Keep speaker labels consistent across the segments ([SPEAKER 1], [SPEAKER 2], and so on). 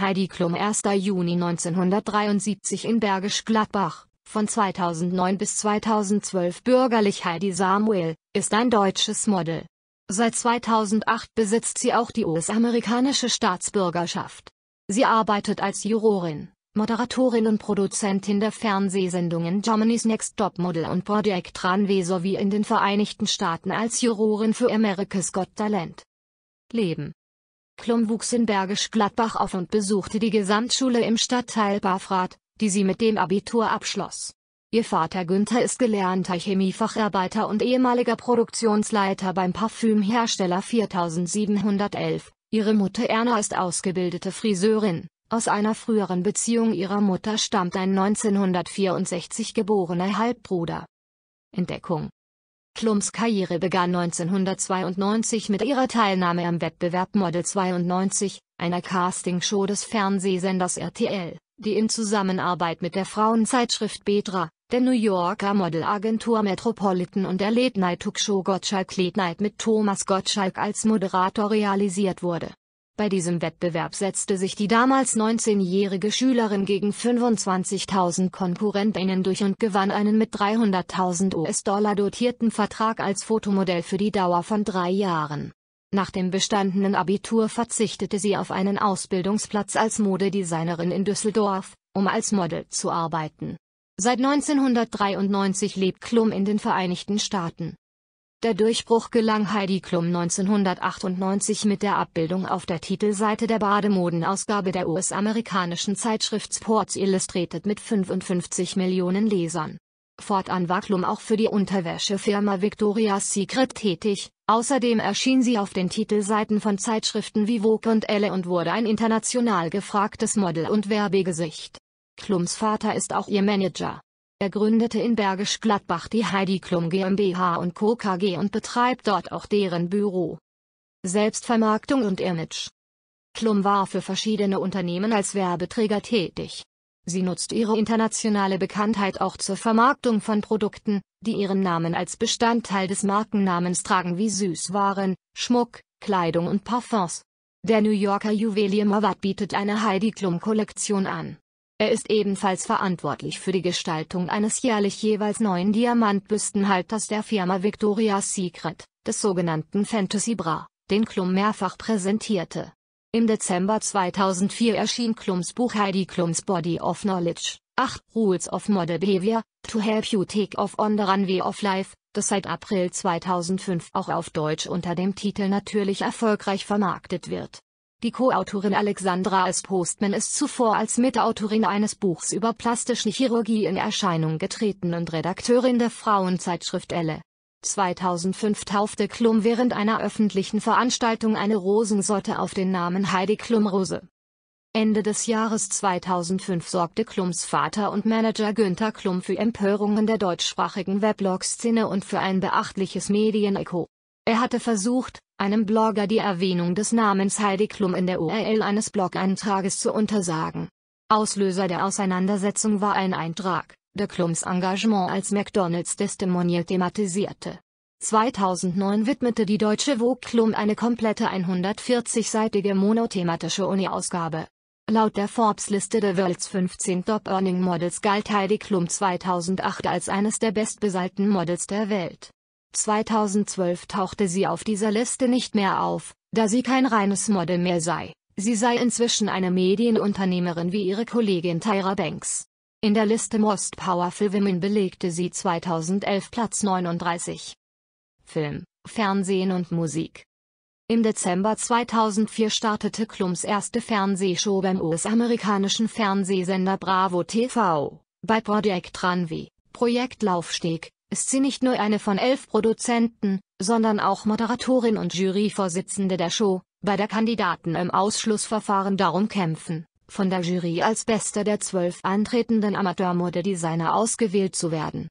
[SPEAKER 1] Heidi Klum 1. Juni 1973 in Bergisch Gladbach, von 2009 bis 2012 bürgerlich Heidi Samuel, ist ein deutsches Model. Seit 2008 besitzt sie auch die US-amerikanische Staatsbürgerschaft. Sie arbeitet als Jurorin, Moderatorin und Produzentin der Fernsehsendungen Germany's Next Top Model und Project Runway sowie in den Vereinigten Staaten als Jurorin für America's Got Talent. Leben Klum wuchs in Bergisch Gladbach auf und besuchte die Gesamtschule im Stadtteil Bafrath, die sie mit dem Abitur abschloss. Ihr Vater Günther ist gelernter Chemiefacharbeiter und ehemaliger Produktionsleiter beim Parfümhersteller 4711. Ihre Mutter Erna ist ausgebildete Friseurin. Aus einer früheren Beziehung ihrer Mutter stammt ein 1964 geborener Halbbruder. Entdeckung Klums Karriere begann 1992 mit ihrer Teilnahme am Wettbewerb Model 92, einer Castingshow des Fernsehsenders RTL, die in Zusammenarbeit mit der Frauenzeitschrift Betra, der New Yorker Modelagentur Metropolitan und der Late Night Talkshow Gottschalk Late Night mit Thomas Gottschalk als Moderator realisiert wurde bei diesem Wettbewerb setzte sich die damals 19-jährige Schülerin gegen 25.000 Konkurrentinnen durch und gewann einen mit 300.000 US-Dollar dotierten Vertrag als Fotomodell für die Dauer von drei Jahren. Nach dem bestandenen Abitur verzichtete sie auf einen Ausbildungsplatz als Modedesignerin in Düsseldorf, um als Model zu arbeiten. Seit 1993 lebt Klum in den Vereinigten Staaten. Der Durchbruch gelang Heidi Klum 1998 mit der Abbildung auf der Titelseite der Bademodenausgabe der US-amerikanischen Zeitschrift Sports Illustrated mit 55 Millionen Lesern. Fortan war Klum auch für die Unterwäschefirma Victoria's Secret tätig, außerdem erschien sie auf den Titelseiten von Zeitschriften wie Vogue und Elle und wurde ein international gefragtes Model und Werbegesicht. Klums Vater ist auch ihr Manager. Er gründete in Bergisch Gladbach die Heidi Klum GmbH und Co. KG und betreibt dort auch deren Büro. Selbstvermarktung und Image. Klum war für verschiedene Unternehmen als Werbeträger tätig. Sie nutzt ihre internationale Bekanntheit auch zur Vermarktung von Produkten, die ihren Namen als Bestandteil des Markennamens tragen wie Süßwaren, Schmuck, Kleidung und Parfums. Der New Yorker Juwelier Mowat bietet eine Heidi Klum Kollektion an er ist ebenfalls verantwortlich für die Gestaltung eines jährlich jeweils neuen Diamantbüstenhalters der Firma Victoria's Secret, des sogenannten Fantasy Bra, den Klum mehrfach präsentierte. Im Dezember 2004 erschien Klums Buch Heidi Klums Body of Knowledge, 8 Rules of Model Behavior, to help you take off on the runway of life, das seit April 2005 auch auf Deutsch unter dem Titel Natürlich erfolgreich vermarktet wird. Die Co-Autorin Alexandra S. Postman ist zuvor als Mitautorin eines Buchs über plastische Chirurgie in Erscheinung getreten und Redakteurin der Frauenzeitschrift Elle. 2005 taufte Klum während einer öffentlichen Veranstaltung eine Rosensorte auf den Namen Heidi Klum Rose. Ende des Jahres 2005 sorgte Klums Vater und Manager Günther Klum für Empörungen der deutschsprachigen Weblog-Szene und für ein beachtliches Medienecho. Er hatte versucht, einem Blogger die Erwähnung des Namens Heidi Klum in der URL eines Blog-Eintrages zu untersagen. Auslöser der Auseinandersetzung war ein Eintrag, der Klums Engagement als McDonalds-Testimonial thematisierte. 2009 widmete die Deutsche Vogue Klum eine komplette 140-seitige monothematische Uni-Ausgabe. Laut der Forbes-Liste der World's 15 Top Earning Models galt Heidi Klum 2008 als eines der bestbezahlten Models der Welt. 2012 tauchte sie auf dieser Liste nicht mehr auf, da sie kein reines Model mehr sei. Sie sei inzwischen eine Medienunternehmerin wie ihre Kollegin Tyra Banks. In der Liste Most Powerful Women belegte sie 2011 Platz 39. Film, Fernsehen und Musik. Im Dezember 2004 startete Klums erste Fernsehshow beim US-amerikanischen Fernsehsender Bravo TV, bei Projekt Ranvi, Projekt Laufsteg, ist sie nicht nur eine von elf Produzenten, sondern auch Moderatorin und Juryvorsitzende der Show, bei der Kandidaten im Ausschlussverfahren darum kämpfen, von der Jury als bester der zwölf antretenden Amateurmodedesigner ausgewählt zu werden.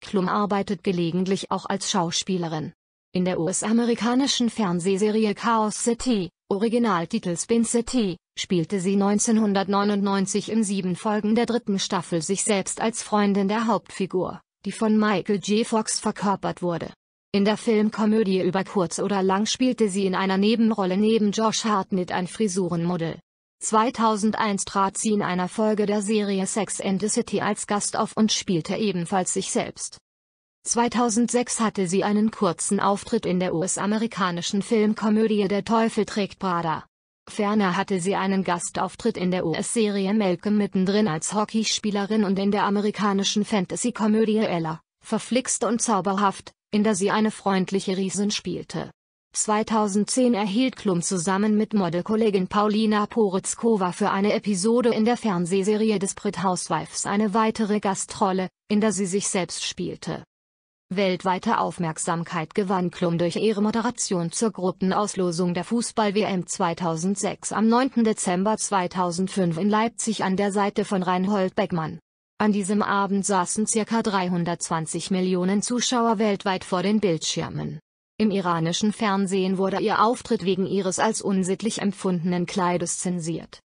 [SPEAKER 1] Klum arbeitet gelegentlich auch als Schauspielerin. In der US-amerikanischen Fernsehserie Chaos City, Originaltitel Spin City, spielte sie 1999 in sieben Folgen der dritten Staffel sich selbst als Freundin der Hauptfigur die von Michael J. Fox verkörpert wurde. In der Filmkomödie über kurz oder lang spielte sie in einer Nebenrolle neben Josh Hartnett ein Frisurenmodel. 2001 trat sie in einer Folge der Serie Sex and the City als Gast auf und spielte ebenfalls sich selbst. 2006 hatte sie einen kurzen Auftritt in der US-amerikanischen Filmkomödie Der Teufel trägt Prada. Ferner hatte sie einen Gastauftritt in der US-Serie Malcolm mittendrin als Hockeyspielerin und in der amerikanischen Fantasy-Komödie Ella, verflixt und zauberhaft, in der sie eine freundliche Riesin spielte. 2010 erhielt Klum zusammen mit Modelkollegin Paulina Poritzkova für eine Episode in der Fernsehserie des Brit Housewives eine weitere Gastrolle, in der sie sich selbst spielte Weltweite Aufmerksamkeit gewann Klum durch ihre Moderation zur Gruppenauslosung der Fußball-WM 2006 am 9. Dezember 2005 in Leipzig an der Seite von Reinhold Beckmann. An diesem Abend saßen ca. 320 Millionen Zuschauer weltweit vor den Bildschirmen. Im iranischen Fernsehen wurde ihr Auftritt wegen ihres als unsittlich empfundenen Kleides zensiert.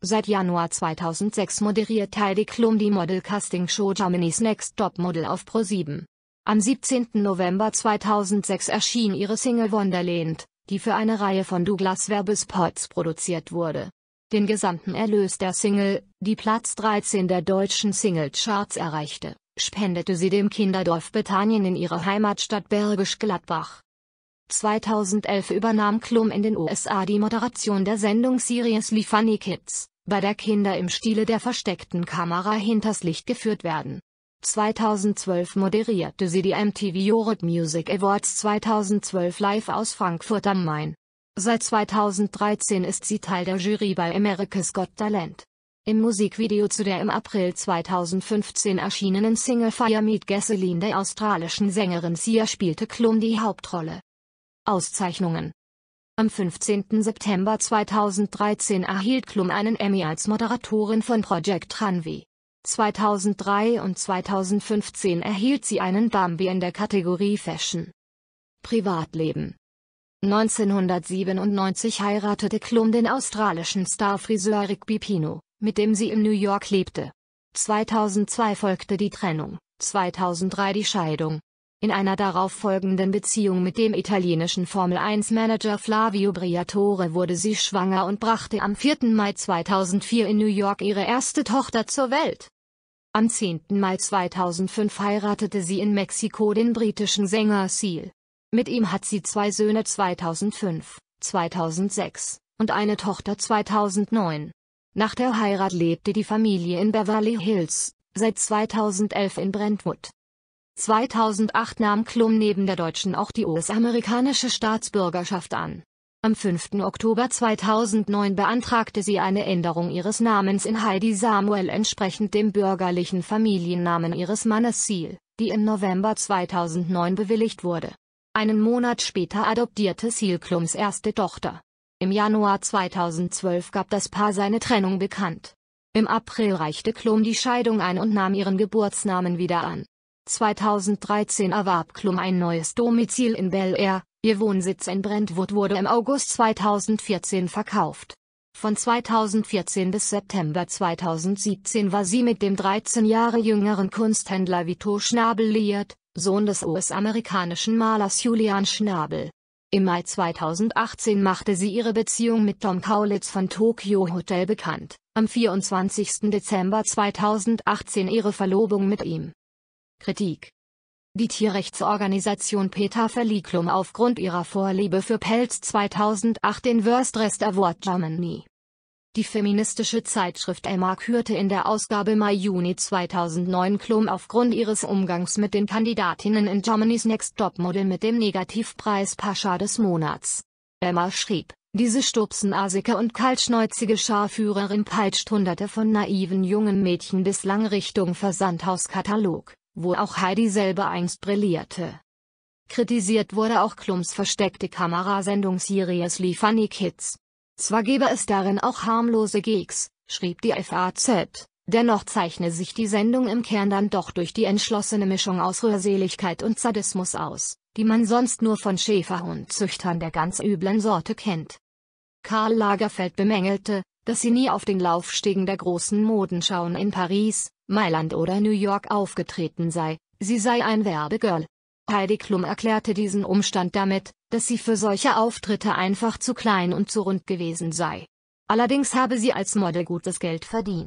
[SPEAKER 1] Seit Januar 2006 moderiert Heidi Klum die Model-Casting-Show Germany's Next Top Model auf Pro 7. Am 17. November 2006 erschien ihre Single Wonderland, die für eine Reihe von Douglas Werbespots produziert wurde. Den gesamten Erlös der Single, die Platz 13 der deutschen Singlecharts erreichte, spendete sie dem Kinderdorf Bethanien in ihrer Heimatstadt Bergisch Gladbach. 2011 übernahm Klum in den USA die Moderation der Sendung Seriously Funny Kids, bei der Kinder im Stile der versteckten Kamera hinters Licht geführt werden. 2012 moderierte sie die MTV Europe Music Awards 2012 live aus Frankfurt am Main. Seit 2013 ist sie Teil der Jury bei America's Got Talent. Im Musikvideo zu der im April 2015 erschienenen Single Fire Meet Gasoline der australischen Sängerin Sia spielte Klum die Hauptrolle. Auszeichnungen am 15. September 2013 erhielt Klum einen Emmy als Moderatorin von Project Runway. 2003 und 2015 erhielt sie einen Bambi in der Kategorie Fashion. Privatleben 1997 heiratete Klum den australischen Starfriseur Rick Bipino, mit dem sie in New York lebte. 2002 folgte die Trennung, 2003 die Scheidung, in einer darauffolgenden Beziehung mit dem italienischen Formel-1-Manager Flavio Briatore wurde sie schwanger und brachte am 4. Mai 2004 in New York ihre erste Tochter zur Welt. Am 10. Mai 2005 heiratete sie in Mexiko den britischen Sänger Seal. Mit ihm hat sie zwei Söhne 2005, 2006 und eine Tochter 2009. Nach der Heirat lebte die Familie in Beverly Hills, seit 2011 in Brentwood. 2008 nahm Klum neben der deutschen auch die US-amerikanische Staatsbürgerschaft an. Am 5. Oktober 2009 beantragte sie eine Änderung ihres Namens in Heidi Samuel entsprechend dem bürgerlichen Familiennamen ihres Mannes Seal, die im November 2009 bewilligt wurde. Einen Monat später adoptierte Seal Klums erste Tochter. Im Januar 2012 gab das Paar seine Trennung bekannt. Im April reichte Klum die Scheidung ein und nahm ihren Geburtsnamen wieder an. 2013 erwarb Klum ein neues Domizil in Bel Air, ihr Wohnsitz in Brentwood wurde im August 2014 verkauft. Von 2014 bis September 2017 war sie mit dem 13 Jahre jüngeren Kunsthändler Vito Schnabel liiert, Sohn des US-amerikanischen Malers Julian Schnabel. Im Mai 2018 machte sie ihre Beziehung mit Tom Kaulitz von Tokyo Hotel bekannt, am 24. Dezember 2018 ihre Verlobung mit ihm Kritik die Tierrechtsorganisation PETA verlieh Klum aufgrund ihrer Vorliebe für Pelz 2008 den Worst Rest Award Germany. Die feministische Zeitschrift Emma kürte in der Ausgabe Mai-Juni 2009 Klum aufgrund ihres Umgangs mit den Kandidatinnen in Germany's Next Top Model mit dem Negativpreis Pascha des Monats. Emma schrieb, diese stupsenasige und kaltschnäuzige Scharführerin peitscht hunderte von naiven jungen Mädchen bislang Richtung Versandhauskatalog wo auch Heidi selber einst brillierte. Kritisiert wurde auch Klums versteckte Kamerasendung Sirius Funny Kids. Zwar gebe es darin auch harmlose Geeks, schrieb die FAZ, dennoch zeichne sich die Sendung im Kern dann doch durch die entschlossene Mischung aus Rührseligkeit und Sadismus aus, die man sonst nur von Schäferhundzüchtern der ganz üblen Sorte kennt. Karl Lagerfeld bemängelte, dass sie nie auf den Laufstegen der großen Modenschauen in Paris, Mailand oder New York aufgetreten sei, sie sei ein Werbegirl. Heidi Klum erklärte diesen Umstand damit, dass sie für solche Auftritte einfach zu klein und zu rund gewesen sei. Allerdings habe sie als Model gutes Geld verdient.